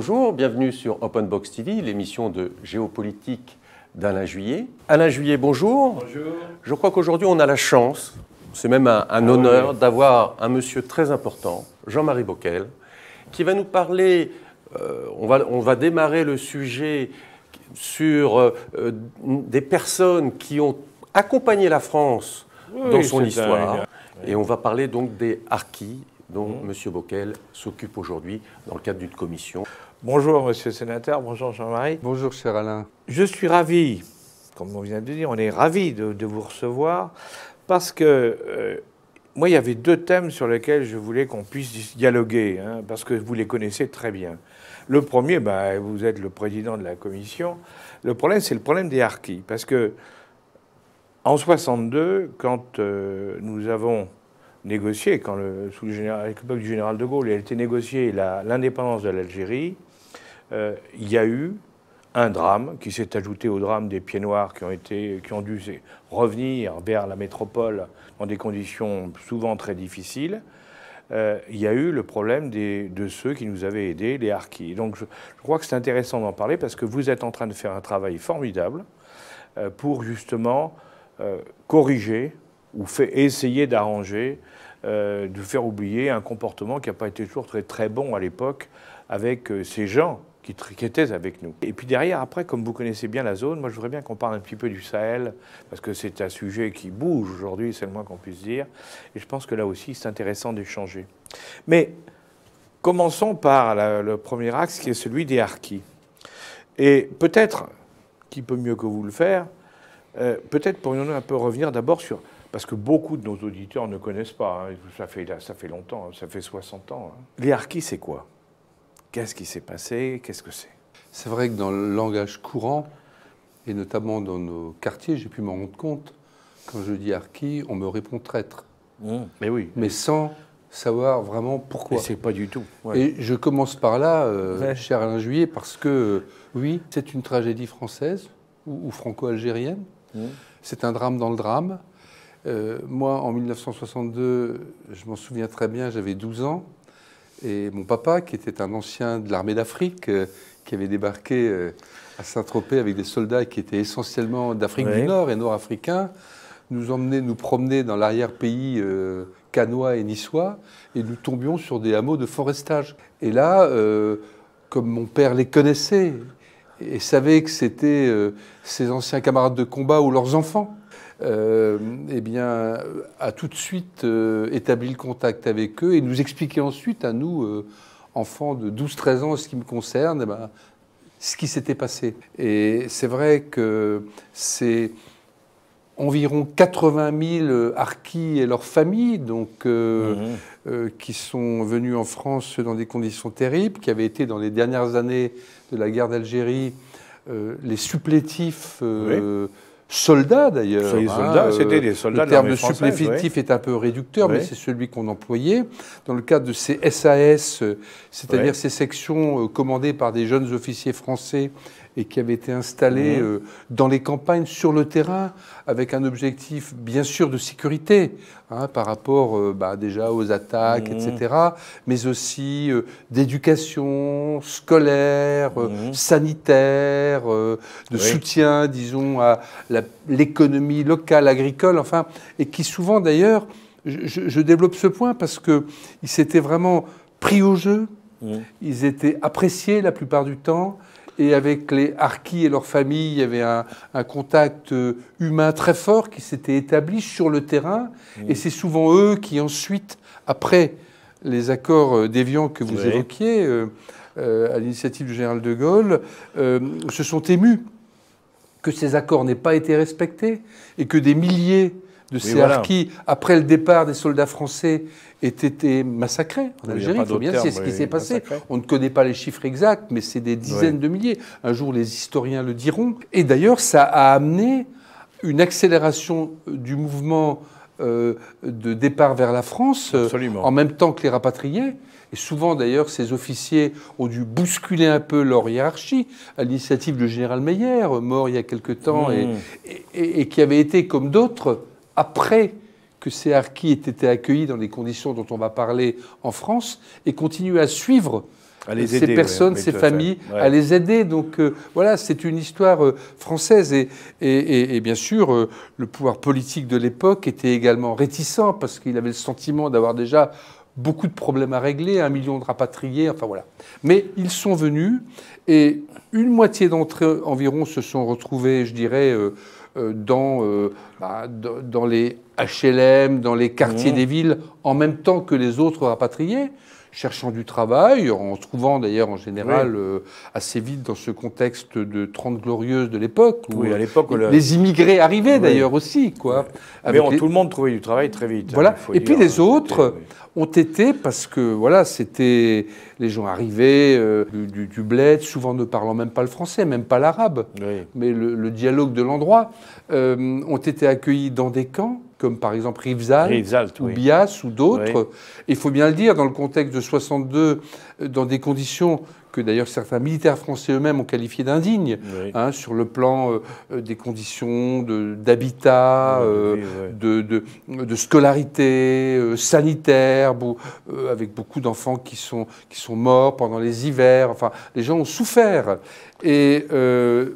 Bonjour, bienvenue sur Open Box TV, l'émission de géopolitique d'Alain Juillet. Alain Juillet, bonjour. Bonjour. Je crois qu'aujourd'hui on a la chance, c'est même un, ah honneur, d'avoir un monsieur très important, Jean-Marie Bockel, qui va nous parler, euh, on, va, on va démarrer le sujet sur euh, euh, des personnes qui ont accompagné la France dans son histoire. Et on va parler donc des harkis dont Monsieur mhm. M. Bockel s'occupe aujourd'hui dans le cadre d'une commission. Bonjour, Monsieur le Sénateur. Bonjour, Jean-Marie. Bonjour, cher Alain. Je suis ravi, comme on vient de dire, on est ravi de, vous recevoir parce que. Euh, moi, il y avait deux thèmes sur lesquels je voulais qu'on puisse dialoguer, hein, parce que vous les connaissez très bien. Le premier, bah, vous êtes le président de la commission. Le problème, c'est le problème des harkis. Parce que, en 62, quand euh, nous avons négocié, quand le, sous le général, du général de Gaulle, il a été négocié l'indépendance de l'Algérie, euh, il y a eu un drame qui s'est ajouté au drame des pieds noirs qui ont, été, qui ont dû revenir vers la métropole dans des conditions souvent très difficiles. Euh, il y a eu le problème des, de ceux qui nous avaient aidés, les harkis. Donc je, crois que c'est intéressant d'en parler parce que vous êtes en train de faire un travail formidable euh, pour justement corriger ou fait, essayer d'arranger, euh, de faire oublier un comportement qui n'a pas été toujours très, très bon à l'époque avec euh, ces gens qui, étaient avec nous. Et puis derrière, après, comme vous connaissez bien la zone, moi je voudrais bien qu'on parle un petit peu du Sahel, parce que c'est un sujet qui bouge aujourd'hui, c'est le moins qu'on puisse dire, et je pense que là aussi c'est intéressant d'échanger. Mais commençons par le premier axe qui est celui des harkis. Et peut-être, qui peut mieux que vous le faire, euh, peut-être pourrions-nous un peu revenir d'abord sur parce que beaucoup de nos auditeurs ne connaissent pas. Hein. Ça, fait, ça fait longtemps, hein. ça fait 60 ans. Hein. c'est quoi Qu'est-ce qui s'est passé Qu'est-ce que c'est C'est vrai que dans le langage courant, et notamment dans nos quartiers, j'ai pu m'en rendre compte, quand je dis harki, on me répond traître. Mmh. Mais oui. Mais sans savoir vraiment pourquoi. Et c'est pas du tout. Et je commence par là, euh, cher Alain Juillet, parce que, euh, oui, c'est une tragédie française ou, franco-algérienne. Mmh. C'est un drame dans le drame. Euh, moi, en 1962, je m'en souviens très bien, j'avais 12 ans. Et mon papa, qui était un ancien de l'armée d'Afrique, euh, qui avait débarqué euh, à Saint-Tropez avec des soldats qui étaient essentiellement d'Afrique du Nord et nord-africains, nous emmenait nous promener dans l'arrière-pays canois et niçois, et nous tombions sur des hameaux de forestage. Et là, comme mon père les connaissait et savait que c'était ses anciens camarades de combat ou leurs enfants, euh, eh bien, a tout de suite euh, établi le contact avec eux et nous expliquait ensuite à nous, euh, enfants de 12-13 ans, ce qui me concerne, eh ben, ce qui s'était passé. Et c'est vrai que c'est environ 80 000 harkis et leurs familles, donc, euh, mmh. qui sont venus en France dans des conditions terribles, qui avaient été dans les dernières années de la guerre d'Algérie les supplétifs soldats d'ailleurs. Hein, euh, c'était des soldats. Le terme de, est un peu réducteur, mais c'est celui qu'on employait dans le cadre de ces SAS, euh, c'est-à-dire ces sections euh, commandées par des jeunes officiers français et qui avait été installé euh, dans les campagnes, sur le terrain, avec un objectif bien sûr de sécurité hein, par rapport euh, bah, déjà aux attaques, mmh. etc., mais aussi euh, d'éducation scolaire, mmh. sanitaire, de soutien, disons, à l'économie locale, agricole, enfin, et qui souvent d'ailleurs, je, je, développe ce point parce que s'étaient vraiment pris au jeu. Mmh. Ils étaient appréciés la plupart du temps et avec les Harkis et leurs familles, il y avait un, contact euh, humain très fort qui s'était établi sur le terrain. Mmh. Et c'est souvent eux qui ensuite, après les accords euh, déviants que vous évoquiez, euh, à l'initiative du général de Gaulle, se sont émus que ces accords n'aient pas été respectés et que des milliers de ces après le départ des soldats français, aient été massacrés en Algérie. Il bien c'est ce qui s'est passé. On ne connaît pas les chiffres exacts, mais c'est des dizaines de milliers. Un jour, les historiens le diront. Et d'ailleurs, ça a amené une accélération euh, du mouvement euh, de départ vers la France, euh, Absolument. en même temps que les rapatriés. Et souvent, d'ailleurs, ces officiers ont dû bousculer un peu leur hiérarchie, à l'initiative du général Meyer, mort il y a quelque temps, mmh. et, qui avait été, comme d'autres, après que ces harkis aient été accueillis dans les conditions dont on va parler en France et continuer à suivre à euh, ces personnes, ces familles, à les aider. Donc euh, voilà, c'est une histoire euh, française. Et, et, bien sûr, le pouvoir politique de l'époque était également réticent parce qu'il avait le sentiment d'avoir déjà beaucoup de problèmes à régler, un million de rapatriés, enfin voilà. Mais ils sont venus et une moitié d'entre eux environ se sont retrouvés, je dirais, euh, euh, bah, dans, dans les HLM, dans les quartiers mmh. des villes, en même temps que les autres rapatriés cherchant du travail, en trouvant d'ailleurs en général euh, assez vite dans ce contexte de Trente Glorieuses de l'époque. à euh, l'époque. Les immigrés arrivaient d'ailleurs aussi. Quoi, Mais tout le monde trouvait du travail très vite. Hein, voilà. Et puis les hein, autres ont été, parce que voilà, c'était. Les gens arrivés euh, du, bled, souvent ne parlant même pas le français, même pas l'arabe, mais le, dialogue de l'endroit, ont été accueillis dans des camps comme par exemple Rivesaltes ou Bias ou d'autres. Il faut bien le dire, dans le contexte de 62, euh, dans des conditions que d'ailleurs certains militaires français eux-mêmes ont qualifié d'indignes, hein, sur le plan euh, euh, des conditions d'habitat, de, scolarité, sanitaire, avec beaucoup d'enfants qui sont, qui sont morts pendant les hivers. Enfin, les gens ont souffert. Et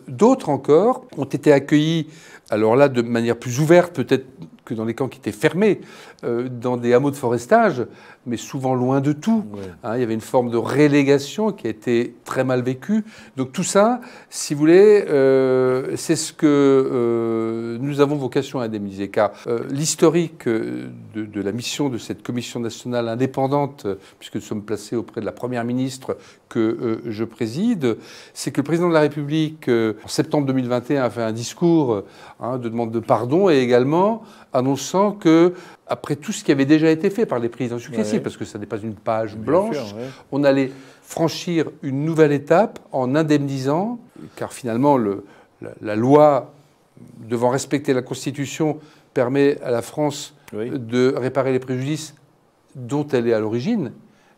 d'autres encore ont été accueillis, alors là, de manière plus ouverte, peut-être que dans les camps qui étaient fermés, euh, dans des hameaux de forestage, mais souvent loin de tout. Hein, il y avait une forme de relégation qui a été très mal vécue. Donc tout ça, si vous voulez, euh, c'est ce que euh, nous avons vocation à indemniser. Car l'historique de, la mission de cette commission nationale indépendante, puisque nous sommes placés auprès de la Première ministre que je préside, c'est que le président de la République, en septembre 2021, a fait un discours hein, de demande de pardon et également annonçant que, après tout ce qui avait déjà été fait par les présidents successifs, parce que ça n'est pas une page blanche, on allait franchir une nouvelle étape en indemnisant, car finalement la, loi, devant respecter la Constitution, permet à la France de réparer les préjudices dont elle est à l'origine,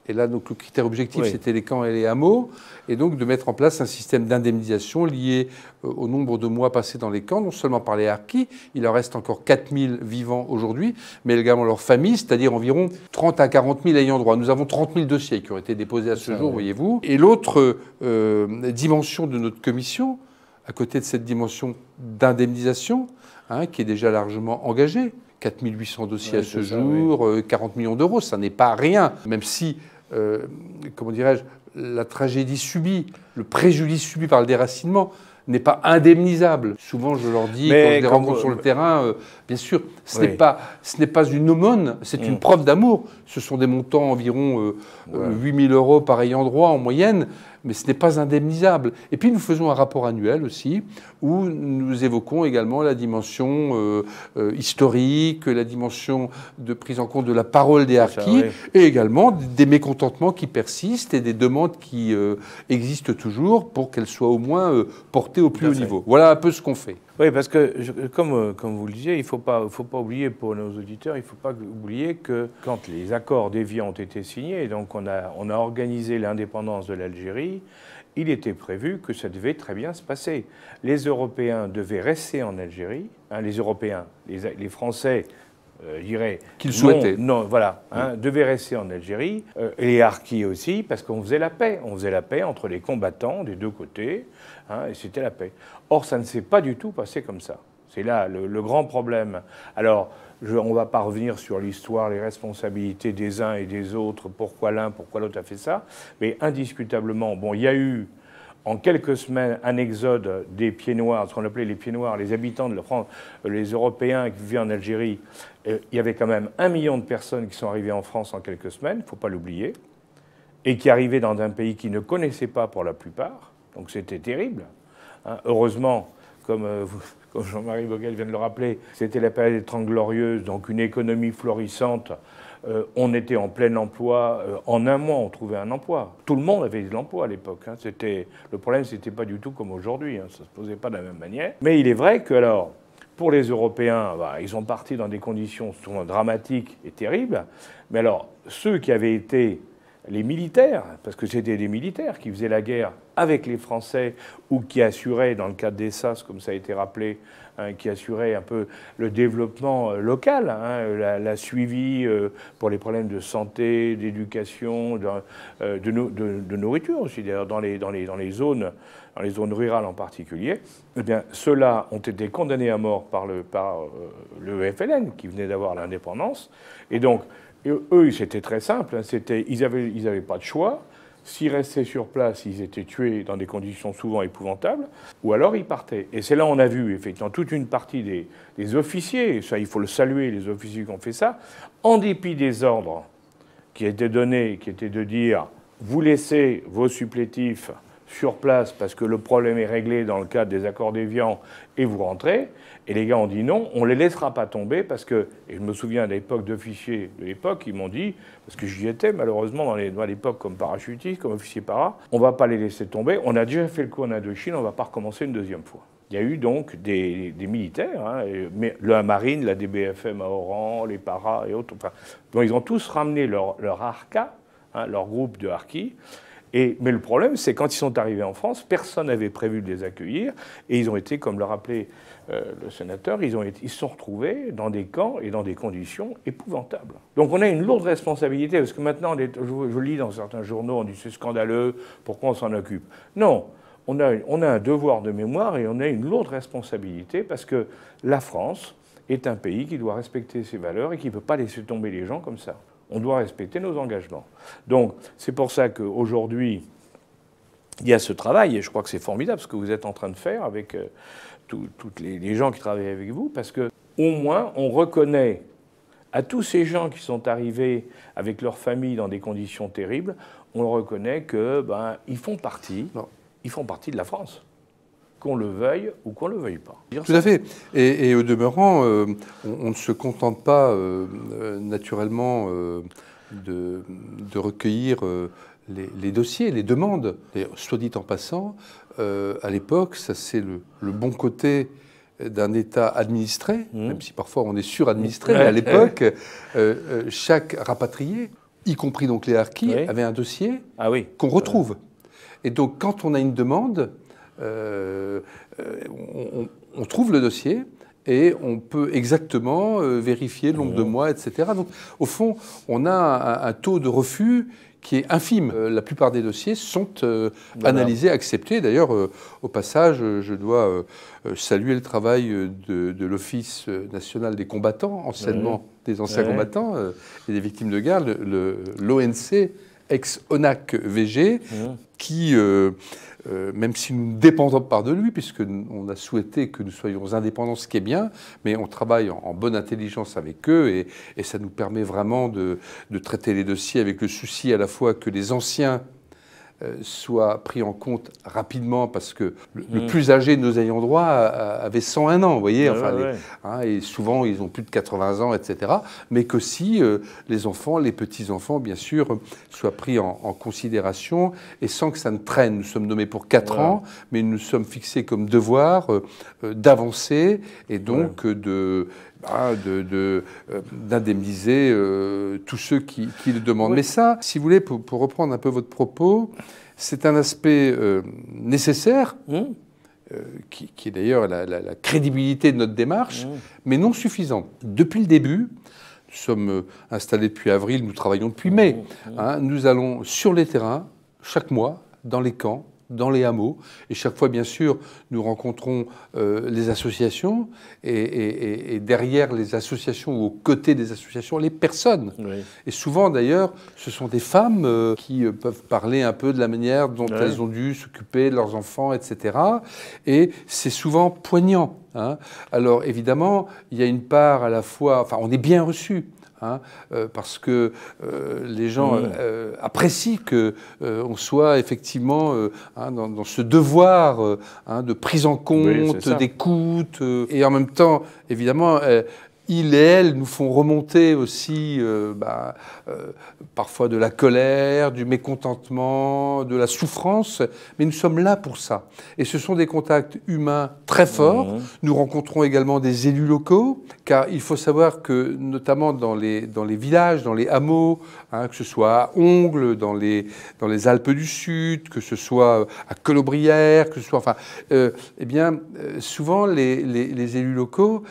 et là, donc, le critère objectif, c'était les camps et les hameaux. Et donc, de mettre en place un système d'indemnisation lié euh, au nombre de mois passés dans les camps, non seulement par les harkis, il en reste encore 4000 vivants aujourd'hui, mais également leurs familles, c'est-à-dire environ 30 à 40 000 ayant droit. Nous avons 30 000 dossiers qui ont été déposés à ce jour, voyez-vous. Et l'autre euh, dimension de notre commission, à côté de cette dimension d'indemnisation, hein, qui est déjà largement engagée, 4800 dossiers à ce jour, 40 euh, millions d'euros, ça n'est pas rien, même si euh, comment dirais-je, la tragédie subie, le préjudice subi par le déracinement n'est pas indemnisable. Souvent, je leur dis, quand je les rencontre sur le terrain, euh, bien sûr, ce n'est pas, pas une aumône, c'est une mm. preuve d'amour. Ce sont des montants environ 8000 euh, euros par ayant droit en moyenne mais ce n'est pas indemnisable. Et puis nous faisons un rapport annuel aussi, où nous évoquons également la dimension euh, euh, historique, la dimension de prise en compte de la parole des harkis, et également des mécontentements qui persistent et des demandes qui euh, existent toujours pour qu'elles soient au moins portées au plus haut niveau. Voilà un peu ce qu'on fait. Oui, parce que, comme, euh, comme vous le disiez, il ne faut pas, faut pas oublier pour nos auditeurs, il ne faut pas oublier que quand les accords d'Évian ont été signés, donc on a, on a organisé l'indépendance de l'Algérie, il était prévu que ça devait très bien se passer. Les Européens devaient rester en Algérie, hein, les Européens, les, les Français euh, – Qu'ils Non, voilà, hein, devait rester en Algérie, euh, et Arki aussi, parce qu'on faisait la paix. On faisait la paix entre les combattants des deux côtés, hein, et c'était la paix. Or, ça ne s'est pas du tout passé comme ça. C'est là le, grand problème. Alors, on ne va pas revenir sur l'histoire, les responsabilités des uns et des autres, pourquoi l'un, pourquoi l'autre a fait ça, mais indiscutablement, bon, il y a eu en quelques semaines un exode des pieds noirs, ce qu'on appelait les pieds noirs, les habitants de la France, euh, les Européens qui vivaient en Algérie. Euh, il y avait quand même un million de personnes qui sont arrivées en France en quelques semaines, il ne faut pas l'oublier, et qui arrivaient dans un pays qu'ils ne connaissaient pas pour la plupart. Donc c'était terrible. Hein. heureusement, euh, comme, Jean-Marie Vogel vient de le rappeler, c'était la période des Trente Glorieuses, donc une économie florissante euh, on était en plein emploi. Euh, en un mois, on trouvait un emploi. Tout le monde avait de l'emploi à l'époque. Hein. C'était le problème, n'était pas du tout comme aujourd'hui. Hein. Ça ne se posait pas de la même manière. Mais il est vrai que alors. Pour les Européens, bah, ils ont parti dans des conditions souvent dramatiques et terribles. Mais alors, ceux qui avaient été les militaires, parce que c'était des militaires qui faisaient la guerre avec les Français ou qui assuraient, dans le cadre des SAS, comme ça a été rappelé, hein, qui assuraient un peu le développement euh, local, hein, la, suivi euh, pour les problèmes de santé, d'éducation, de, euh, nourriture aussi, d'ailleurs, dans les, zones, rurales en particulier. Eh bien, ceux-là ont été condamnés à mort par le, par, le FLN, qui venait d'avoir l'indépendance. Et donc, et eux, hein. c'était très simple. ils n'avaient avaient pas de choix. S'ils restaient sur place, ils étaient tués dans des conditions souvent épouvantables, ou alors ils partaient. Et c'est là on a vu, effectivement, toute une partie des, des officiers, ça il faut le saluer, les officiers qui ont fait ça, en dépit des ordres qui étaient donnés, qui étaient de dire vous laissez vos supplétifs sur place parce que le problème est réglé dans le cadre des accords déviants, et vous rentrez. Et les gars ont dit non, on ne les laissera pas tomber parce que, et je me souviens de l'époque d'officiers de l'époque, ils m'ont dit, parce que j'y étais malheureusement dans les à l'époque comme parachutiste, comme officier para, on ne va pas les laisser tomber, on a déjà fait le coup en Indochine, on ne va pas recommencer une deuxième fois. Il y a eu donc des, militaires, hein, mais la marine, la DBFM à Oran, les paras et autres. Enfin, ils ont tous ramené leur, leur ARCA, hein, leur groupe de harkis, mais le problème, c'est quand ils sont arrivés en France, personne n'avait prévu de les accueillir. Et ils ont été, comme le rappelait euh, le sénateur, ils, se sont retrouvés dans des camps et dans des conditions épouvantables. Donc on a une lourde responsabilité, parce que maintenant, je, lis dans certains journaux, on dit c'est scandaleux, pourquoi on s'en occupe Non, on a un devoir de mémoire et on a une lourde responsabilité, parce que la France est un pays qui doit respecter ses valeurs et qui ne peut pas laisser tomber les gens comme ça on doit respecter nos engagements. Donc c'est pour ça qu'aujourd'hui, il y a ce travail, et je crois que c'est formidable ce que vous êtes en train de faire avec euh, toutes tous les, gens qui travaillent avec vous, parce que au moins on reconnaît à tous ces gens qui sont arrivés avec leur famille dans des conditions terribles, on reconnaît que ben font font partie de la France qu'on le veuille ou qu'on le veuille pas. Tout à fait. Et, au demeurant, euh, on, ne se contente pas euh, euh, naturellement de, recueillir les, dossiers, les demandes. Et, soit dit en passant, à l'époque, ça c'est le, bon côté d'un État administré, mmh. même si parfois on est suradministré, mmh. mais à l'époque, chaque rapatrié, y compris donc les harkis, avait un dossier ah qu'on retrouve. Et donc quand on a une demande, euh, euh, on, on, trouve le dossier et on peut exactement euh, vérifier le nombre de mois, etc. Donc, au fond, on a un, taux de refus qui est infime. la plupart des dossiers sont analysés, acceptés. D'ailleurs, au passage, je dois saluer le travail de, l'Office national des combattants, anciennement des anciens combattants et des victimes de guerre, l'ONC, ex-ONAC-VG, qui euh, même si nous ne dépendons pas de lui, puisqu'on a souhaité que nous soyons indépendants, ce qui est bien, mais on travaille en, bonne intelligence avec eux et, ça nous permet vraiment de traiter les dossiers avec le souci à la fois que les anciens euh, soit pris en compte rapidement parce que le, mm. plus âgé de nos ayants droit avait 101 ans, vous voyez, hein, et souvent ils ont plus de 80 ans, etc. Mais que si euh, les enfants, les petits-enfants, bien sûr, soient pris en, considération et sans que ça ne traîne. Nous sommes nommés pour 4 ans, mais nous sommes fixés comme devoir euh, d'avancer et donc de euh, d'indemniser euh, tous ceux qui, le demandent. Mais ça, si vous voulez, pour, reprendre un peu votre propos, c'est un aspect euh, nécessaire. Mmh. qui, est d'ailleurs la, crédibilité de notre démarche, mmh. mais non suffisante. Depuis le début, nous sommes installés depuis avril, nous travaillons depuis mmh. mai, hein, nous allons sur les terrains, chaque mois, dans les camps, dans les hameaux. Et chaque fois, bien sûr, nous rencontrons euh, les associations et, derrière les associations ou aux côtés des associations, les personnes. Et souvent, d'ailleurs, ce sont des femmes euh, qui euh, peuvent parler un peu de la manière dont elles ont dû s'occuper de leurs enfants, etc. Et c'est souvent poignant. Hein. Alors évidemment, il y a une part à la fois, enfin on est bien reçu, Hein, euh, parce que euh, les gens euh, apprécient qu'on soit effectivement hein, dans, ce devoir hein, de prise en compte, d'écoute, et en même temps, évidemment, il et elle nous font remonter aussi euh, bah, euh, parfois de la colère, du mécontentement, de la souffrance, mais nous sommes là pour ça. Et ce sont des contacts humains très forts. Mmh. Nous rencontrons également des élus locaux, car il faut savoir que notamment dans les, dans les villages, dans les hameaux, hein, que ce soit à Ongles, dans les, dans les Alpes du Sud, que ce soit euh, à Colobrière, que ce soit... Enfin, eh bien, souvent les, les élus locaux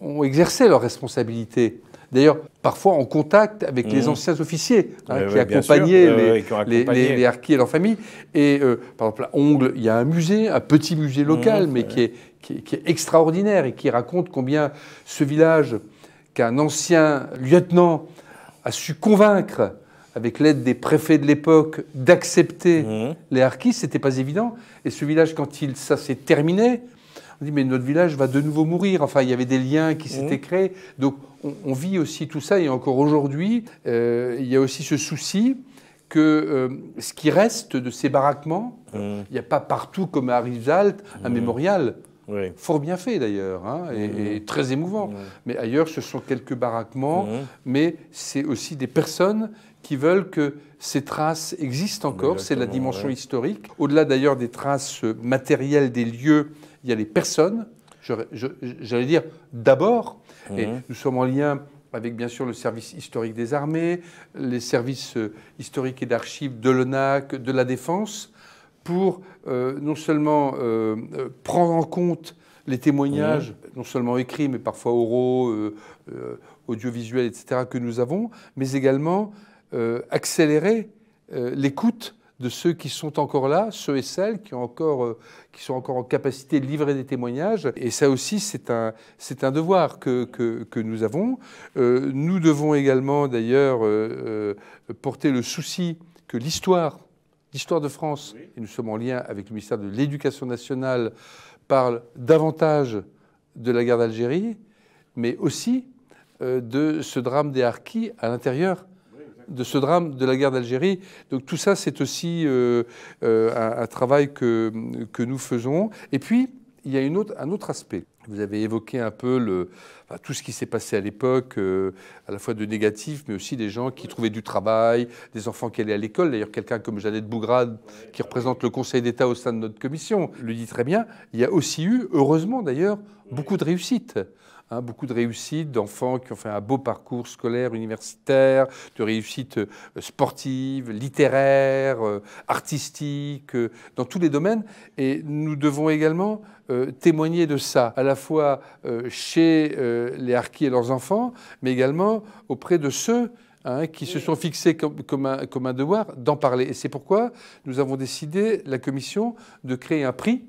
ont exercé leurs responsabilités. D'ailleurs, parfois en contact avec les mhm. anciens officiers hein, qui, accompagnaient les, harkis et leurs famille. Et euh, par exemple, à Ongle, il y a un musée, un petit musée mhm, local, mais qui est, extraordinaire et qui raconte combien ce village qu'un ancien lieutenant a su convaincre avec l'aide des préfets de l'époque, d'accepter mhm. les harkis, c'était pas évident. Et ce village, quand il, ça s'est terminé, on dit mais notre village va de nouveau mourir. Enfin, il y avait des liens qui mmh. s'étaient créés. Donc on, vit aussi tout ça et encore aujourd'hui, euh, il y a aussi ce souci que euh, ce qui reste de ces baraquements, mmh. il n'y a pas partout comme à Rivesaltes un mmh. mémorial. Fort bien fait d'ailleurs, hein, et, très émouvant. Mais ailleurs, ce sont quelques baraquements, mais c'est aussi des personnes qui veulent que ces traces existent encore. C'est la dimension historique. Au-delà d'ailleurs des traces matérielles des lieux il y a les personnes, j'allais dire d'abord, et mhm. nous sommes en lien avec bien sûr le service historique des armées, les services euh, historiques et d'archives de l'ONAC, de la Défense, pour euh, non seulement euh, prendre en compte les témoignages, mhm. non seulement écrits, mais parfois oraux, audiovisuels, etc., que nous avons, mais également accélérer l'écoute de ceux qui sont encore là, ceux et celles euh, qui, sont encore en capacité de livrer des témoignages. Et ça aussi, c'est un, devoir que, nous avons. Euh, nous devons également, d'ailleurs, euh, porter le souci que l'histoire, l'histoire de France, et nous sommes en lien avec le ministère de l'Éducation nationale, parle davantage de la guerre d'Algérie, mais aussi de ce drame des Harkis à l'intérieur de ce drame de la guerre d'Algérie. Donc tout ça, c'est aussi euh, euh, un, travail que, nous faisons. Et puis, il y a un autre aspect. Vous avez évoqué un peu tout ce qui s'est passé à l'époque, euh, à la fois de négatif, mais aussi des gens qui trouvaient du travail, des enfants qui allaient à l'école. D'ailleurs, quelqu'un comme Jeannette Bougrade, qui représente le Conseil d'État au sein de notre commission, le dit très bien. Il y a aussi eu, heureusement d'ailleurs, beaucoup de réussites. Hein, beaucoup de réussites d'enfants qui ont fait un beau parcours scolaire, universitaire, de réussites euh, sportives, littéraires, euh, artistiques, euh, dans tous les domaines. Et nous devons également témoigner de ça, à la fois chez les harkis et leurs enfants, mais également auprès de ceux hein, qui se sont fixés comme, comme un, devoir d'en parler. Et c'est pourquoi nous avons décidé, la Commission, de créer un prix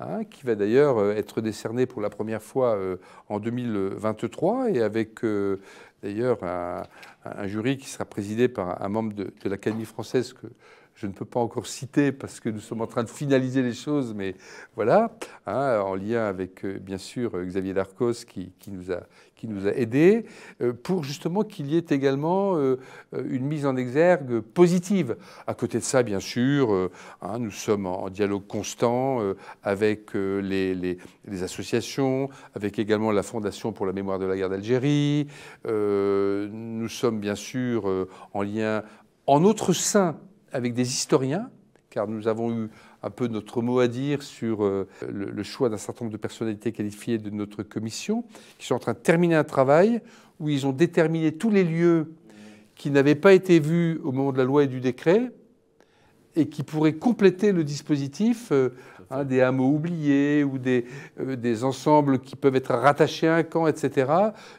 Hein, qui va d'ailleurs euh, être décerné pour la première fois euh, en 2023 et avec euh, d'ailleurs un, jury qui sera présidé par un membre de, l'Académie française que je ne peux pas encore citer parce que nous sommes en train de finaliser les choses, mais voilà, hein, en lien avec bien sûr Xavier Darcos qui, qui, nous a, qui nous a aidé euh, pour justement qu'il y ait également euh, une mise en exergue positive. À côté de ça, bien sûr, euh, hein, nous sommes en dialogue constant avec les, les, associations, avec également la Fondation pour la mémoire de la guerre d'Algérie. nous sommes bien sûr en lien, en notre sein, avec des historiens, car nous avons eu un peu notre mot à dire sur euh, le, choix d'un certain nombre de personnalités qualifiées de notre commission, qui sont en train de terminer un travail où ils ont déterminé tous les lieux qui n'avaient pas été vus au moment de la loi et du décret et qui pourraient compléter le dispositif, euh, hein, des hameaux oubliés ou des, euh, des, ensembles qui peuvent être rattachés à un camp, etc.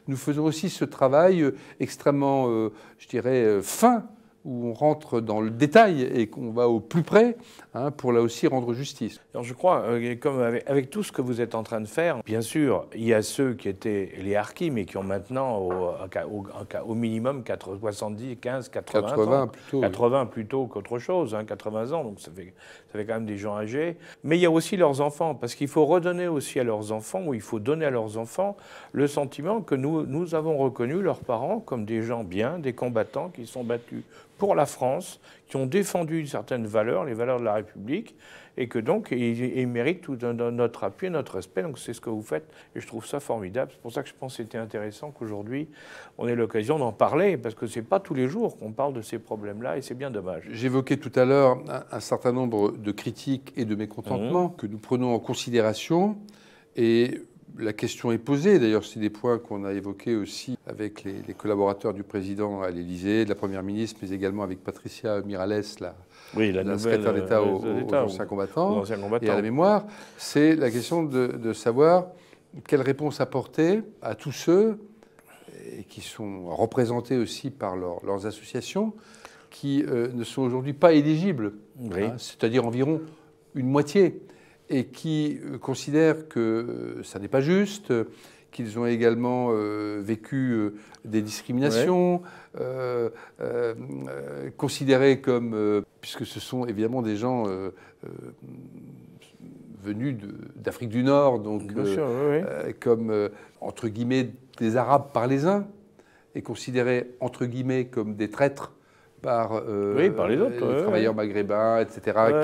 Nous faisons aussi ce travail extrêmement, je dirais, fin où on rentre dans le détail et qu'on va au plus près hein, pour là aussi rendre justice. Alors je crois, euh, comme avec, tout ce que vous êtes en train de faire, bien sûr, il y a ceux qui étaient les harkis, mais qui ont maintenant au, au minimum 70, 15, 80, 80 plutôt, 80 plutôt qu'autre chose, 80 hein, ans, donc ça fait, avec quand même des gens âgés, mais il y a aussi leurs enfants, parce qu'il faut redonner aussi à leurs enfants, ou il faut donner à leurs enfants le sentiment que nous, nous avons reconnu leurs parents comme des gens bien, des combattants qui sont battus pour la France, qui ont défendu certaines valeurs, les valeurs de la République, et que donc ils, mérite méritent tout notre appui et notre respect. Donc c'est ce que vous faites et je trouve ça formidable. C'est pour ça que je pense que c'était intéressant qu'aujourd'hui on ait l'occasion d'en parler parce que c'est pas tous les jours qu'on parle de ces problèmes-là et c'est bien dommage. J'évoquais tout à l'heure un, certain nombre de critiques et de mécontentements mmh. que nous prenons en considération et la question est posée. D'ailleurs, c'est des points qu'on a évoqués aussi avec les, collaborateurs du président à l'Élysée, de la Première ministre, mais également avec Patricia Mirales, là, oui, la, nouvelle, euh, aux, anciens combattants, et à la mémoire, c'est la question de, savoir quelle réponse apporter à tous ceux qui sont représentés aussi par leurs associations qui euh, ne sont aujourd'hui pas éligibles, hein, c'est-à-dire environ une moitié, et qui euh, considèrent que ça n'est pas juste qu'ils ont également euh, vécu euh, des discriminations, euh, considérés comme, puisque ce sont évidemment des gens venus d'Afrique du Nord, donc comme entre guillemets des Arabes par les uns, et considérés entre guillemets comme des traîtres par, oui, par, les, autres, les travailleurs maghrébins, etc.,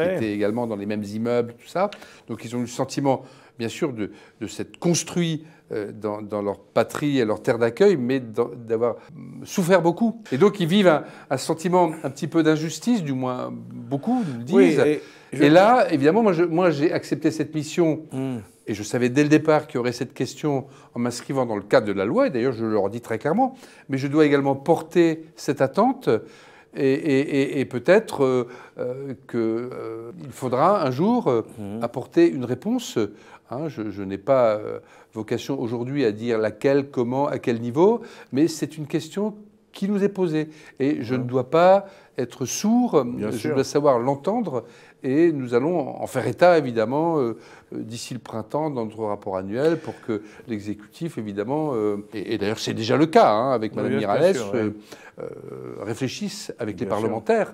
qui étaient également dans les mêmes immeubles, tout ça. Donc ils ont eu le sentiment, bien sûr, de, de s'être construit euh, dans, leur patrie et leur terre d'accueil, mais d'avoir souffert beaucoup. Et donc ils vivent un, sentiment un petit peu d'injustice, du moins beaucoup le disent. et, là, évidemment, moi, j'ai accepté cette mission. Hmm. Et je savais dès le départ qu'il y aurait cette question en m'inscrivant dans le cadre de la loi, et d'ailleurs je leur dis très clairement, mais je dois également porter cette attente et, peut-être euh, euh, qu'il faudra un jour hmm. apporter une réponse Hein, je, n'ai pas euh, vocation aujourd'hui à dire laquelle, comment, à quel niveau, mais c'est une question qui nous est posée. Et je ne dois pas être sourd, je dois savoir l'entendre, et nous allons en faire état, évidemment, euh, euh, d'ici le printemps, dans notre rapport annuel, pour que l'exécutif, évidemment, et, d'ailleurs c'est déjà le cas hein, avec Mme Miralles, réfléchisse avec les parlementaires.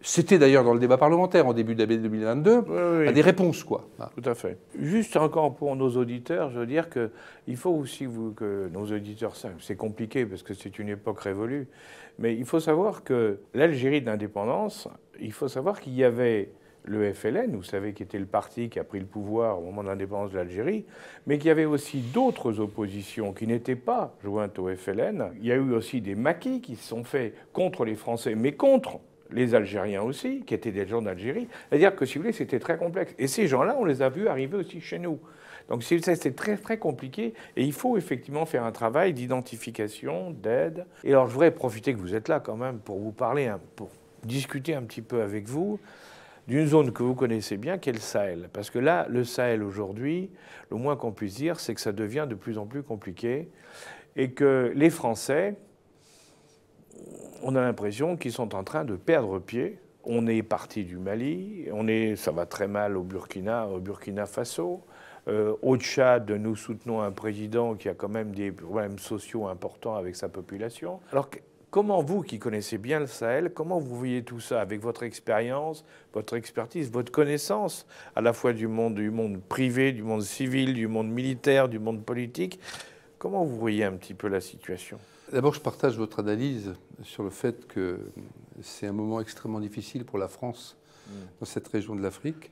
C'était d'ailleurs dans le débat parlementaire en début d'année 2022, à des réponses, quoi. Ah. Tout à fait. Juste encore pour nos auditeurs, je veux dire que il faut aussi vous, que nos auditeurs savent, c'est compliqué parce que c'est une époque révolue, mais il faut savoir que l'Algérie d'indépendance, il faut savoir qu'il y avait le FLN, vous savez, qui était le parti qui a pris le pouvoir au moment de l'indépendance de l'Algérie, mais qu'il y avait aussi d'autres oppositions qui n'étaient pas jointes au FLN. Il y a eu aussi des maquis qui se sont faits contre les Français, mais contre les Algériens aussi, qui étaient des gens d'Algérie. C'est-à-dire que, si vous voulez, c'était très complexe. Et ces gens-là, on les a vus arriver aussi chez nous. Donc c'est très très compliqué et il faut effectivement faire un travail d'identification, d'aide. Et alors je voudrais profiter que vous êtes là quand même pour vous parler, pour discuter un petit peu avec vous d'une zone que vous connaissez bien, qui est le Sahel. Parce que là, le Sahel aujourd'hui, le moins qu'on puisse dire, c'est que ça devient de plus en plus compliqué et que les Français, on a l'impression qu'ils sont en train de perdre pied. On est parti du Mali, on est, ça va très mal au Burkina, au Burkina Faso. Euh, au Tchad, nous soutenons un président qui a quand même des problèmes sociaux importants avec sa population. Alors comment vous, qui connaissez bien le Sahel, comment vous voyez tout ça avec votre expérience, votre expertise, votre connaissance à la fois du monde, du monde privé, du monde civil, du monde militaire, du monde politique Comment vous voyez un petit peu la situation D'abord, je partage votre analyse sur le fait que c'est un moment extrêmement difficile pour la France mm. dans cette région de l'Afrique.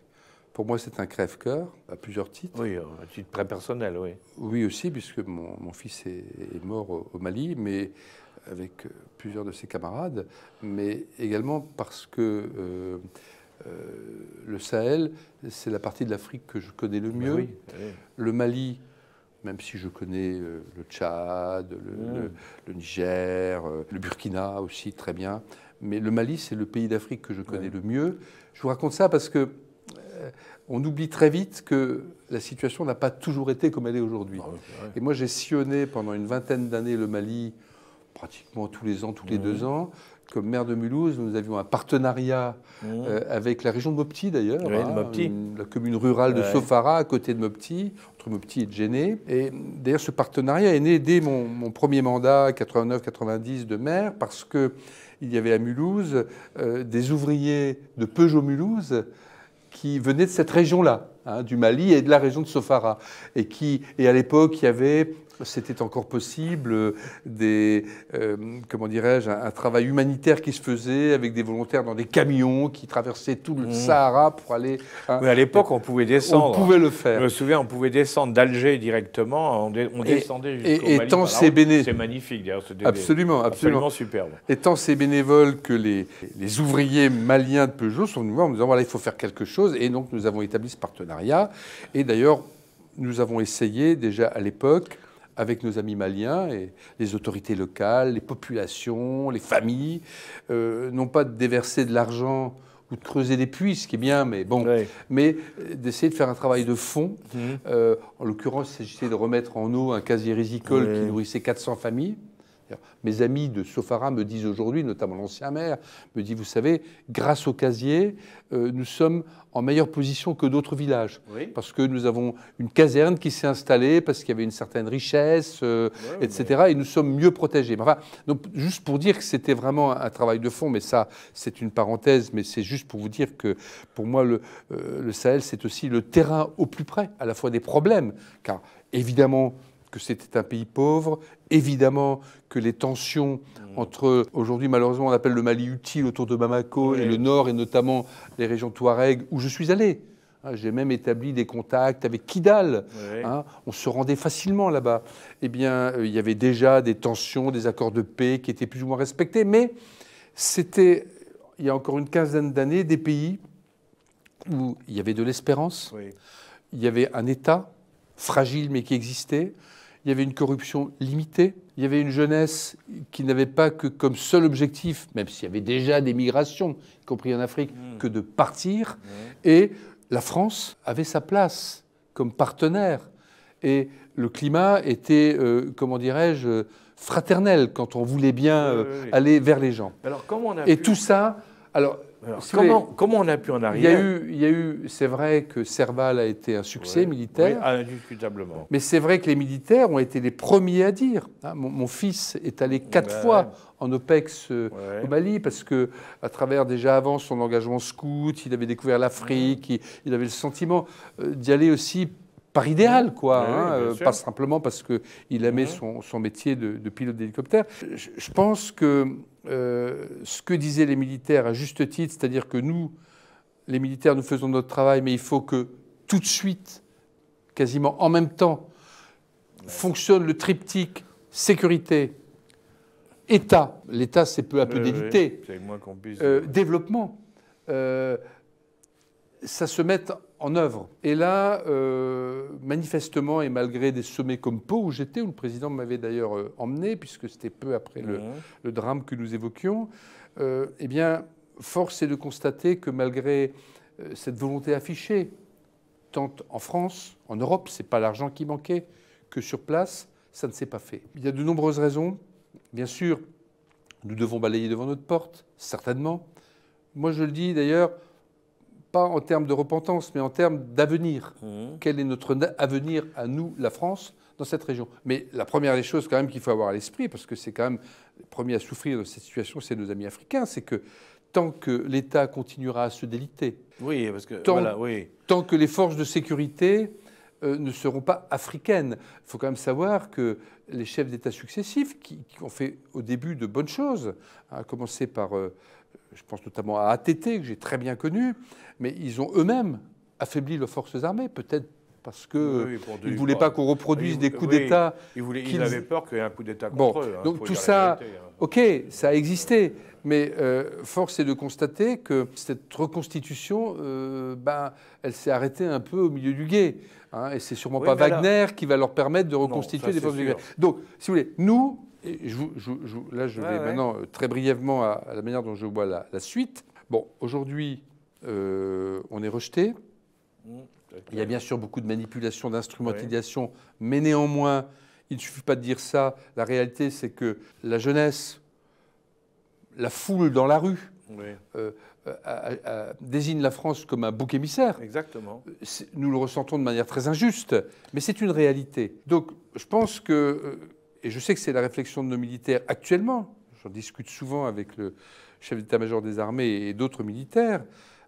Pour moi, c'est un crève-cœur à plusieurs titres. Oui, euh, à titre très personnel, oui. Oui aussi, puisque mon, mon fils est, mort au, Mali, mais avec euh, plusieurs de ses camarades, mais également parce que euh, le Sahel, c'est la partie de l'Afrique que je connais le ben mieux. Ben le Mali, même si je connais euh, le Tchad, le, ah. Niger, euh, le Burkina aussi très bien. Mais le Mali, c'est le pays d'Afrique que je connais le mieux. Je vous raconte ça parce que euh, on oublie très vite que la situation n'a pas toujours été comme elle est aujourd'hui. Ah, Et moi, j'ai sillonné pendant une vingtaine d'années le Mali, pratiquement tous les ans, tous les deux ans comme maire de Mulhouse, nous avions un partenariat mmh. euh, avec la région de Mopti d'ailleurs, hein, la commune rurale de Sofara à côté de Mopti, entre Mopti et Djéné. Et d'ailleurs ce partenariat est né dès mon, premier mandat 89-90 de maire parce que il y avait à Mulhouse euh, des ouvriers de Peugeot Mulhouse qui venaient de cette région-là, hein, du Mali et de la région de Sofara. Et, qui, et à l'époque, il y avait c'était encore possible, euh, des, euh, comment dirais-je, un, travail humanitaire qui se faisait avec des volontaires dans des camions qui traversaient tout le mmh. Sahara pour aller. Hein, Mais à l'époque, on pouvait descendre. On pouvait le faire. Je me souviens, on pouvait descendre d'Alger directement. On, descendait jusqu'au Mali. Et ces bénévoles. C'est magnifique d'ailleurs. Ce absolument, absolument, absolument superbe. Et tant ces bénévoles que les, les ouvriers maliens de Peugeot sont venus voir en nous disant voilà, il faut faire quelque chose. Et donc, nous avons établi ce partenariat. Et d'ailleurs, nous avons essayé déjà à l'époque avec nos amis maliens et les autorités locales, les populations, les familles, euh, non pas de déverser de l'argent ou de creuser des puits, ce qui est bien, mais bon, mais euh, d'essayer de faire un travail de fond. Mhm. Euh, en l'occurrence, il s'agissait de remettre en eau un casier risicole qui nourrissait 400 familles. Mes amis de Sofara me disent aujourd'hui, notamment l'ancien maire, me dit, vous savez, grâce au casier, euh, nous sommes en meilleure position que d'autres villages. Parce que nous avons une caserne qui s'est installée, parce qu'il y avait une certaine richesse, euh, etc. Et nous sommes mieux protégés. Enfin, juste pour dire que c'était vraiment un travail de fond, mais ça, c'est une parenthèse, mais c'est juste pour vous dire que pour moi, le, euh, le Sahel, c'est aussi le terrain au plus près, à la fois des problèmes, car évidemment, que c'était un pays pauvre, évidemment que les tensions mm. entre, aujourd'hui malheureusement on appelle le Mali utile autour de Bamako et le nord et notamment les régions Touareg où je suis allé. Hein, j'ai même établi des contacts avec Kidal. Hein, on se rendait facilement là-bas. Eh bien, euh, il y avait déjà des tensions, des accords de paix qui étaient plus ou moins respectés, mais c'était, il y a encore une quinzaine d'années, des pays où il y avait de l'espérance, il y avait un État, fragile mais qui existait. Il y avait une corruption limitée. Il y avait une jeunesse qui n'avait pas que comme seul objectif, même s'il y avait déjà des migrations, y compris en Afrique, mm. que de partir. Mm. Et la France avait sa place comme partenaire. Et le climat était, euh, comment dirais-je, fraternel quand on voulait bien euh, aller vers les gens. Et tout ça, alors comment, on a pu en arriver Il y a eu, eu c'est vrai que Serval a été un succès militaire. indiscutablement. Mais c'est vrai que les militaires ont été les premiers à dire. Hein, mon, fils est allé eh quatre ben. fois en OPEX euh, au Mali parce que, à travers déjà avant son engagement scout, il avait découvert l'Afrique, il, avait le sentiment euh, d'y aller aussi par idéal, quoi, hein, euh, pas simplement parce qu'il aimait mhm. son, métier de, pilote d'hélicoptère. Je, pense que euh, ce que disaient les militaires à juste titre, c'est-à-dire que nous, les militaires, nous faisons notre travail, mais il faut que tout de suite, quasiment en même temps, fonctionne le triptyque sécurité, État, l'État c'est peu à peu délité, euh, développement, ça se met en œuvre. Et là, euh, manifestement, et malgré des sommets comme Pau où j'étais, où le président m'avait d'ailleurs euh, emmené, puisque c'était peu après le, mhm. drame que nous évoquions, euh, eh bien, force est de constater que malgré cette volonté affichée, tant en France, en Europe, c'est pas l'argent qui manquait, que sur place, ça ne s'est pas fait. Il y a de nombreuses raisons. Bien sûr, nous devons balayer devant notre porte, certainement. Moi, je le dis d'ailleurs, pas en termes de repentance, mais en termes d'avenir. Mmh. Quel est notre avenir à nous, la France, dans cette région Mais la première des choses quand même qu'il faut avoir à l'esprit, parce que c'est quand même le premier à souffrir de cette situation, c'est nos amis africains, c'est que tant que l'État continuera à se déliter, oui, parce que, tant, oui. tant que les forces de sécurité euh, ne seront pas africaines. Il faut quand même savoir que les chefs d'État successifs, qui, ont fait au début de bonnes choses, hein, à commencé commencer par... Euh, je pense notamment à ATT, que j'ai très bien connu, mais ils ont eux-mêmes affaibli leurs forces armées, peut-être parce qu'ils ne voulaient pas qu'on reproduise des coups d'État. Ils, avaient peur qu'il y ait un coup d'État contre bon, eux. Hein, donc tout ça, hein. ok, ça a existé, mais euh, force est de constater que cette reconstitution, euh, ben, elle s'est arrêtée un peu au milieu du guet. Hein, et c'est sûrement pas Wagner qui va leur permettre de reconstituer des forces du Donc, si vous voulez, nous, là, je vais maintenant euh, très brièvement à, la manière dont je vois la, suite. Bon, aujourd'hui, euh, on est rejeté. Mm, il y a bien sûr beaucoup de manipulation, d'instrumentalisation, mais néanmoins, il ne suffit pas de dire ça. La réalité, c'est que la jeunesse, la foule dans la rue, euh, désigne la France comme un bouc émissaire. Exactement. Nous le ressentons de manière très injuste, mais c'est une réalité. Donc, je pense que et je sais que c'est la réflexion de nos militaires actuellement, j'en discute souvent avec le chef d'état-major des armées et d'autres militaires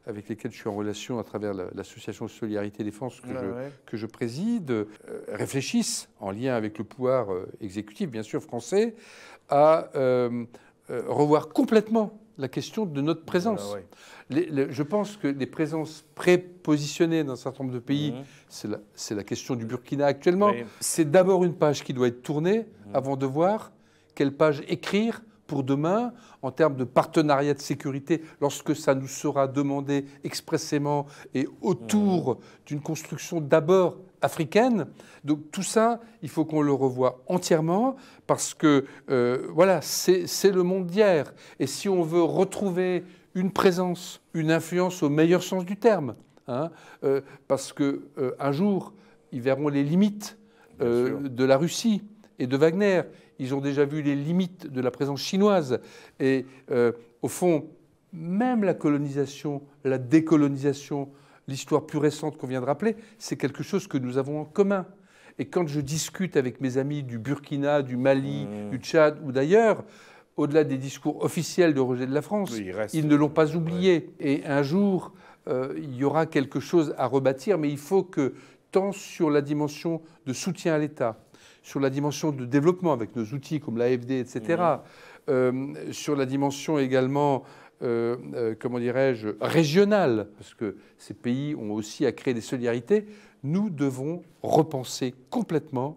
avec lesquels je suis en relation à travers l'association Solidarité Défense que, ah je, que je, préside, euh, réfléchissent, en lien avec le pouvoir euh, exécutif, bien sûr, français, à euh, revoir complètement la question de notre présence. je pense que les présences prépositionnées dans un certain nombre de pays, mhm. c'est la, question du Burkina actuellement, c'est d'abord une page qui doit être tournée mhm. avant de voir quelle page écrire pour demain en termes de partenariat de sécurité lorsque ça nous sera demandé expressément et autour mhm. d'une construction d'abord africaine. Donc tout ça, il faut qu'on le revoie entièrement parce que euh, voilà, c'est le monde d'hier. Et si on veut retrouver une présence, une influence au meilleur sens du terme, hein, euh, parce que euh, un jour ils verront les limites de la Russie et de Wagner. Ils ont déjà vu les limites de la présence chinoise. Et au fond, même la colonisation, la décolonisation, l'histoire plus récente qu'on vient de rappeler, c'est quelque chose que nous avons en commun. Et quand je discute avec mes amis du Burkina, du Mali, mmh. du Tchad ou d'ailleurs, au-delà des discours officiels de rejet de la France, ils ne l'ont pas oublié. Et un jour, euh, il y aura quelque chose à rebâtir, mais il faut que, tant sur la dimension de soutien à l'État, sur la dimension de développement avec nos outils comme l'AFD, etc., mmh. euh, sur la dimension également euh, euh, comment dirais-je, régional, parce que ces pays ont aussi à créer des solidarités, nous devons repenser complètement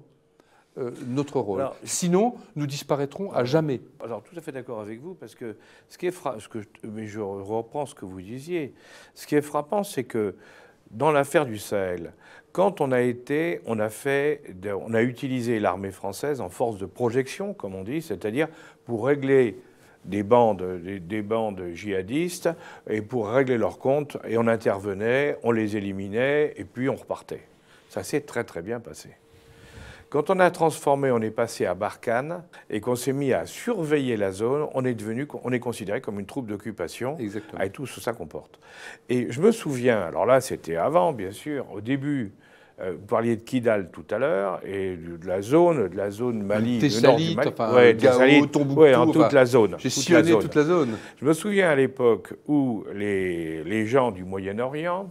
euh, notre rôle. Sinon, nous disparaîtrons à jamais. Alors, tout à fait d'accord avec vous, parce que ce qui est frappant, mais je reprends ce que vous disiez, ce qui est frappant, c'est que dans l'affaire du Sahel, quand on a été, on a fait, on a utilisé l'armée française en force de projection, comme on dit, c'est-à-dire pour régler des bandes, des, bandes djihadistes et pour régler leurs comptes. Et on intervenait, on les éliminait et puis on repartait. Ça s'est très très bien passé. Quand on a transformé, on est passé à Barkhane et qu'on s'est mis à surveiller la zone, on est devenu, on est considéré comme une troupe d'occupation avec tout ce que ça comporte. Et je me souviens, alors là c'était avant bien sûr, au début, euh, vous parliez de Kidal tout à l'heure et de la zone, de la zone Mali, Tessalit, nord Mali, enfin, Gao, Tombouctou, en toute la zone. J'ai toute la zone. Je me souviens à l'époque où les, gens du Moyen-Orient,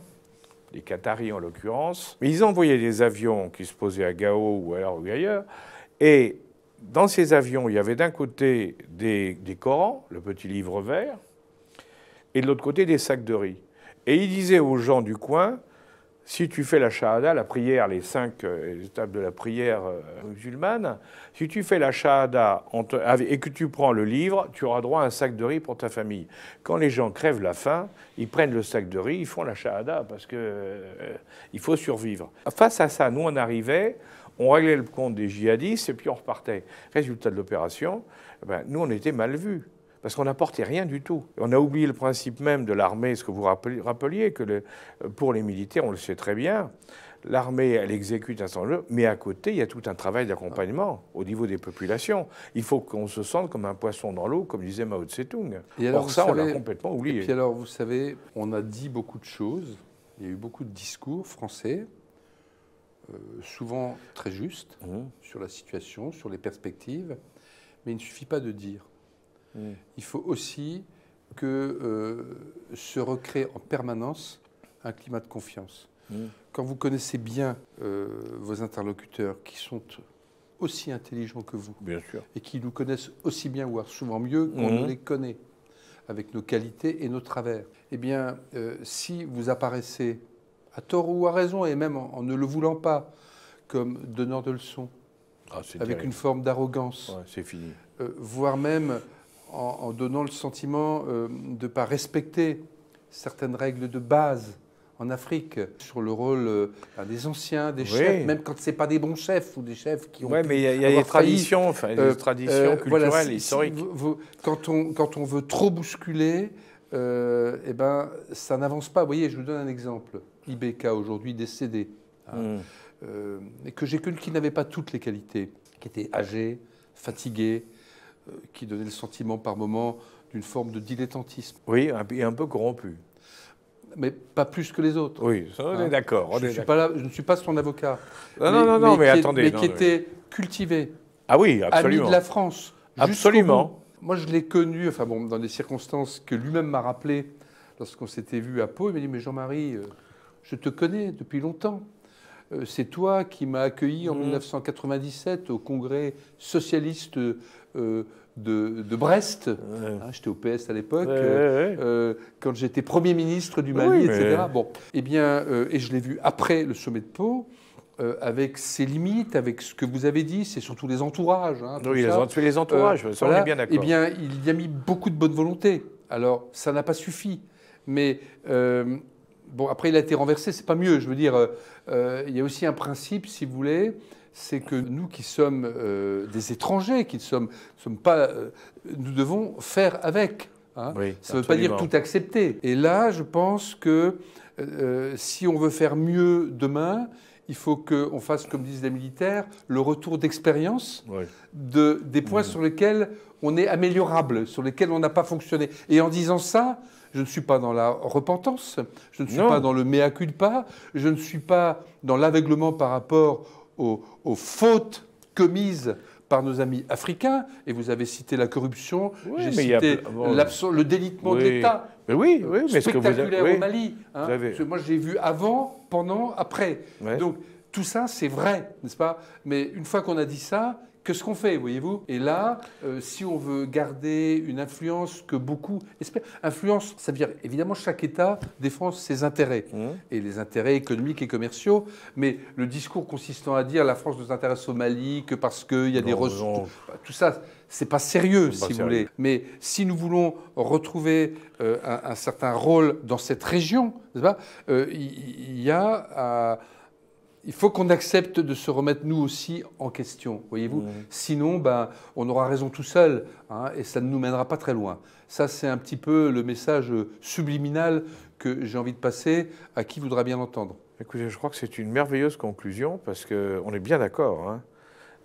les Qataris en l'occurrence, ils envoyaient des avions qui se posaient à Gao ou alors ailleurs, et dans ces avions, il y avait d'un côté des, des Corans, le petit livre vert, et de l'autre côté des sacs de riz. Et ils disaient aux gens du coin si tu fais la shahada, la prière, les cinq euh, étapes de la prière euh, musulmane, si tu fais la shahada et que tu prends le livre, tu auras droit à un sac de riz pour ta famille. Quand les gens crèvent la faim, ils prennent le sac de riz, ils font la shahada parce qu'il euh, il faut survivre. Face à ça, nous on arrivait, on réglait le compte des djihadistes et puis on repartait. Résultat de l'opération, eh ben, nous on était mal vus parce qu'on n'apportait rien du tout. On a oublié le principe même de l'armée, ce que vous rappeliez, que le, pour les militaires, on le sait très bien, l'armée, elle exécute un certain nombre, mais à côté, il y a tout un travail d'accompagnement au niveau des populations. Il faut qu'on se sente comme un poisson dans l'eau, comme disait Mao Tse-tung. Et alors, Or, ça, on l'a complètement oublié. Et puis alors, vous savez, on a dit beaucoup de choses, il y a eu beaucoup de discours français, euh, souvent très justes, mmh. sur la situation, sur les perspectives, mais il ne suffit pas de dire. Mm. Il faut aussi que euh, se recrée en permanence un climat de confiance. Mm. Quand vous connaissez bien euh, vos interlocuteurs qui sont aussi intelligents que vous bien sûr. et qui nous connaissent aussi bien, voire souvent mieux qu'on mm. les connaît, avec nos qualités et nos travers, eh bien, euh, si vous apparaissez à tort ou à raison, et même en, ne le voulant pas, comme donneur de leçons, ah, avec une forme d'arrogance, voire même en, donnant le sentiment euh, de ne pas respecter certaines règles de base en Afrique sur le rôle euh, ben, des anciens, des chefs, même quand ce n'est pas des bons chefs ou des chefs qui ont. Oui, mais il y a, des traditions, enfin, des euh, traditions culturelles, historiques. quand, on, quand on veut trop bousculer, eh ben, ça n'avance pas. Vous voyez, je vous donne un exemple. Ibeka, aujourd'hui décédé, hein, hmm. que j'ai connu qui n'avait pas toutes les qualités, qui était âgé, fatigué, euh, qui donnait le sentiment par moment d'une forme de dilettantisme. Oui, et un peu corrompu. Mais pas plus que les autres. Oui, on hein. est d'accord. Je, je, ne suis pas son avocat. Non, non, non, mais, attendez. mais qui était cultivé. Ah oui, absolument. Ami de la France. Absolument. Moi, je l'ai connu, enfin bon, dans des circonstances que lui-même m'a rappelé lorsqu'on s'était vu à Pau. Il m'a dit Mais Jean-Marie, euh, je te connais depuis longtemps. Euh, c'est toi qui m'as accueilli en 1997 mm. au congrès socialiste euh, de, Brest. Ah, j'étais au PS à l'époque, euh, quand j'étais Premier ministre du Mali, etc. Bon, et eh bien, et je l'ai vu après le sommet de Pau. avec ses limites, avec ce que vous avez dit, c'est surtout les entourages. Hein, oui, les, entourages, ça on est bien d'accord. Eh bien, il y a mis beaucoup de bonne volonté. Alors, ça n'a pas suffi. Mais Bon, après, il a été renversé, c'est pas mieux. Je veux dire, euh, euh, il y a aussi un principe, si vous voulez, c'est que nous qui sommes euh, des étrangers, qui ne sommes, sommes pas. nous devons faire avec. Hein. Ça ne veut pas dire tout accepter. Et là, je pense que si on veut faire mieux demain, il faut qu'on fasse, comme disent les militaires, le retour d'expérience de, des points mmh. sur lesquels on est améliorable, sur lesquels on n'a pas fonctionné. Et en disant ça, je ne suis pas dans la repentance, je ne suis pas dans le mea culpa, je ne suis pas dans l'aveuglement par rapport aux, fautes commises par nos amis africains, et vous avez cité la corruption, j'ai cité le délitement d'État. de Mais oui, oui, mais ce que vous avez... au Mali. Hein. vous avez... moi, j'ai vu avant, pendant, après. Donc tout ça, c'est vrai, n'est-ce pas Mais une fois qu'on a dit ça, que ce qu'on fait, voyez-vous. Et là, euh, si on veut garder une influence que beaucoup espèrent, influence, ça veut dire évidemment chaque État défend ses intérêts mmh. et les intérêts économiques et commerciaux. Mais le discours consistant à dire la France nous intéresse au Mali que parce qu'il y a des ressources, bah, tout, ça, ça, c'est pas sérieux, si vous voulez. Mais si nous voulons retrouver euh, un, certain rôle dans cette région, euh, il y, a il faut qu'on accepte de se remettre nous aussi en question, voyez-vous. Mmh. Sinon, ben, on aura raison tout seul hein, et ça ne nous mènera pas très loin. Ça, c'est un petit peu le message subliminal que j'ai envie de passer à qui voudra bien l'entendre. Écoutez, je crois que c'est une merveilleuse conclusion parce qu'on est bien d'accord. Hein.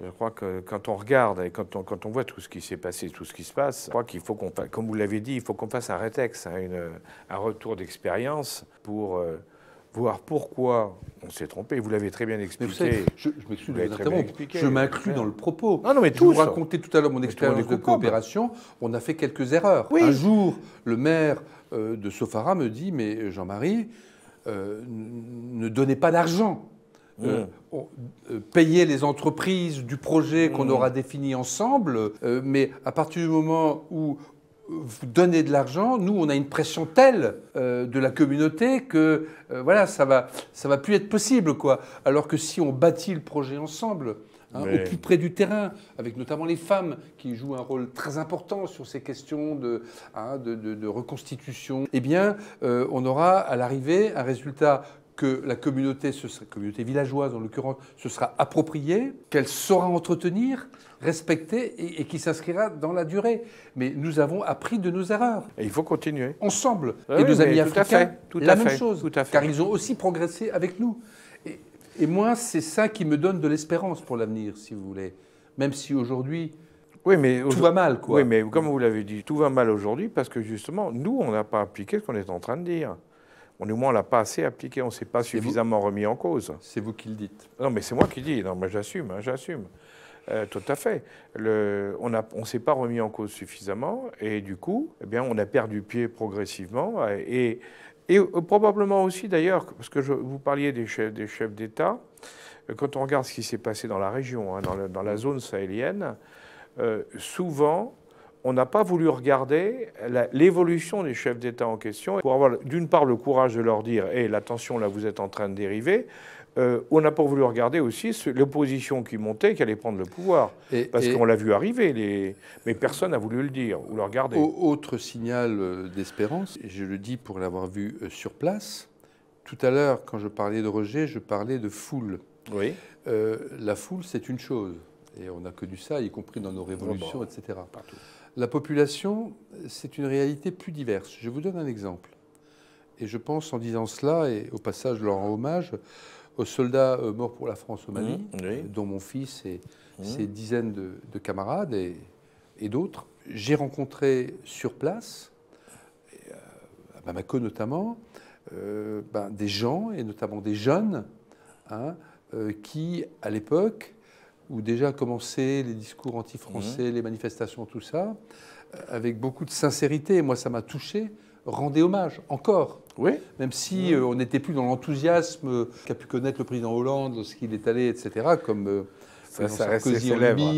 Je crois que quand on regarde et quand on, quand on voit tout ce qui s'est passé, tout ce qui se passe, je crois qu'il faut qu'on, comme vous l'avez dit, il faut qu'on fasse un rétex, hein, un retour d'expérience pour. Euh, voir pourquoi on s'est trompé. Vous l'avez très bien expliqué. je, Je m'inclus dans le propos. je vous racontais tout à l'heure mon expérience de coopération. On a fait quelques erreurs. Un jour, le maire euh, de Sofara me dit Mais Jean-Marie, euh, ne donnez pas d'argent. Mmh. Euh, payez les entreprises du projet mmh. qu'on aura défini ensemble, mais à partir du moment où vous donnez de l'argent, nous on a une pression telle euh, de la communauté que euh, voilà ça va ça va plus être possible quoi. Alors que si on bâtit le projet ensemble, hein, au plus près du terrain, avec notamment les femmes qui jouent un rôle très important sur ces questions de hein, de, reconstitution, eh bien euh, on aura à l'arrivée un résultat que la communauté, ce communauté villageoise en l'occurrence, se sera appropriée, qu'elle saura entretenir, respecté et, qui s'inscrira dans la durée. Mais nous avons appris de nos erreurs. Et il faut continuer. Ensemble. Ah et nos amis africains, à fait, la même chose. Car ils ont aussi progressé avec nous. Et, moi, c'est ça qui me donne de l'espérance pour l'avenir, si vous voulez. Même si aujourd'hui, oui, mais tout va mal, quoi. Oui, mais comme vous l'avez dit, tout va mal aujourd'hui parce que justement, nous, on n'a pas appliqué ce qu'on est en train de dire. On, au moins, on l'a pas assez appliqué, on ne s'est pas suffisamment remis en cause. C'est vous qui le dites. Non, mais c'est moi qui dis. Non, mais j'assume, hein, j'assume. Euh, tout à fait. on ne s'est pas remis en cause suffisamment et du coup, eh on a perdu pied progressivement et, euh, probablement aussi d'ailleurs, parce que vous parliez des chefs d'État, euh, quand on regarde ce qui s'est passé dans la région, hein, dans, la, mm. zone sahélienne, souvent, on n'a pas voulu regarder l'évolution des chefs d'État en question pour avoir d'une part le courage de leur dire hey, « l'attention, là, vous êtes en train de dériver », euh, on n'a pas voulu regarder aussi l'opposition qui montait, qui allait prendre le pouvoir. parce qu'on l'a vu arriver, mais personne n'a voulu le dire ou le regarder. Autre signal euh, d'espérance, je le dis pour l'avoir vu euh, sur place, tout à l'heure, quand je parlais de rejet, je parlais de foule. la foule, c'est une chose. Et on a connu ça, y compris dans nos révolutions, etc. La population, c'est une réalité plus diverse. Je vous donne un exemple. Et je pense, en disant cela, et au passage, je leur rends hommage, aux euh, soldats euh, morts pour la France au Mali, mmh, dont mon fils et mmh. ses dizaines de, camarades et, d'autres. J'ai rencontré sur place, euh, à Bamako notamment, ben, des gens, et notamment des jeunes, hein, qui, à l'époque, où déjà commençaient les discours anti-français, mmh. les manifestations, tout ça, avec beaucoup de sincérité, et moi ça m'a touché, rendait hommage, encore. Oui. Même si euh, on n'était plus dans l'enthousiasme qu'a pu connaître le président Hollande lorsqu'il est allé, etc., euh, comme ça, ça Sarkozy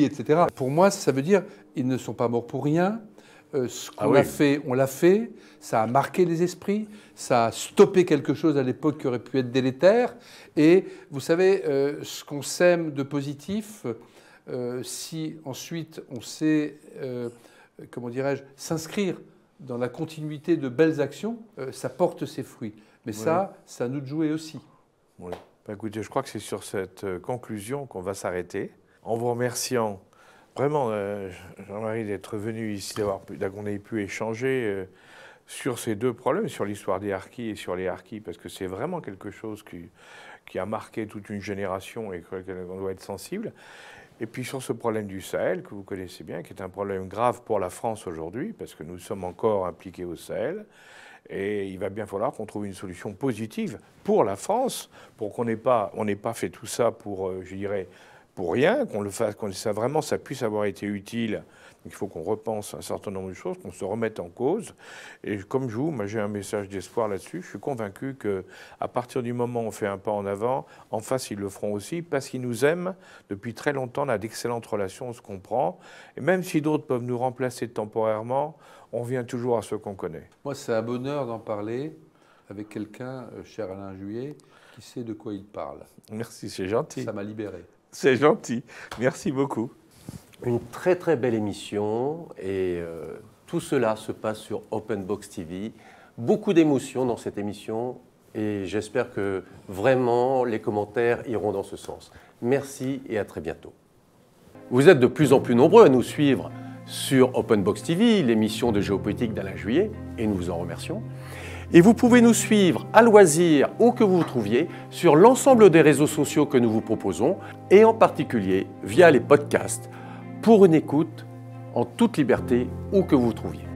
etc. Pour moi, ça veut dire ils ne sont pas morts pour rien. Euh, ce qu'on ah a fait, on l'a fait. Ça a marqué les esprits. Ça a stoppé quelque chose à l'époque qui aurait pu être délétère. Et vous savez, ce qu'on sème de positif, si ensuite on sait, comment dirais-je, s'inscrire dans la continuité de belles actions, euh, ça porte ses fruits. Mais ça, ça, nous de aussi. Bah, écoutez, je crois que c'est sur cette euh, conclusion qu'on va s'arrêter. En vous remerciant vraiment, euh, Jean-Marie, d'être venu ici, qu'on pu échanger sur ces deux problèmes, sur l'histoire des harkis et sur les harkis, parce que c'est vraiment quelque chose qui, qui a marqué toute une génération et qu'on doit être sensible. Et puis sur ce problème du Sahel, que vous connaissez bien, qui est un problème grave pour la France aujourd'hui, parce que nous sommes encore impliqués au Sahel, et il va bien falloir qu'on trouve une solution positive pour la France, pour qu'on n'ait pas, on pas fait tout ça pour, euh, je dirais, pour rien, qu'on le fasse, qu'on ça vraiment, ça puisse avoir été utile. il faut qu'on repense un certain nombre de choses, qu'on se remette en cause. Et comme je vous, moi, j'ai un message d'espoir là-dessus. Je suis convaincu que à partir du moment où on fait un pas en avant, en face, ils le feront aussi, parce qu'ils nous aiment. Depuis très longtemps, on a d'excellentes relations, on se comprend. Et même si d'autres peuvent nous remplacer temporairement, on vient toujours à ce qu'on connaît. Moi, c'est un bonheur d'en parler avec quelqu'un, euh, cher Alain Juillet, qui sait de quoi il parle. Merci, c'est gentil. Ça m'a libéré. C'est gentil. Merci beaucoup. Une très très belle émission et euh, tout cela se passe sur Open Box TV. Beaucoup d'émotions dans cette émission et j'espère que vraiment les commentaires iront dans ce sens. Merci et à très bientôt. Vous êtes de plus en plus nombreux à nous suivre sur Open Box TV, l'émission de géopolitique d'Alain Juillet, et nous vous en remercions. Et vous pouvez nous suivre à loisir où que vous vous trouviez sur l'ensemble des réseaux sociaux que nous vous proposons et en particulier via les podcasts pour une écoute en toute liberté où que vous vous trouviez.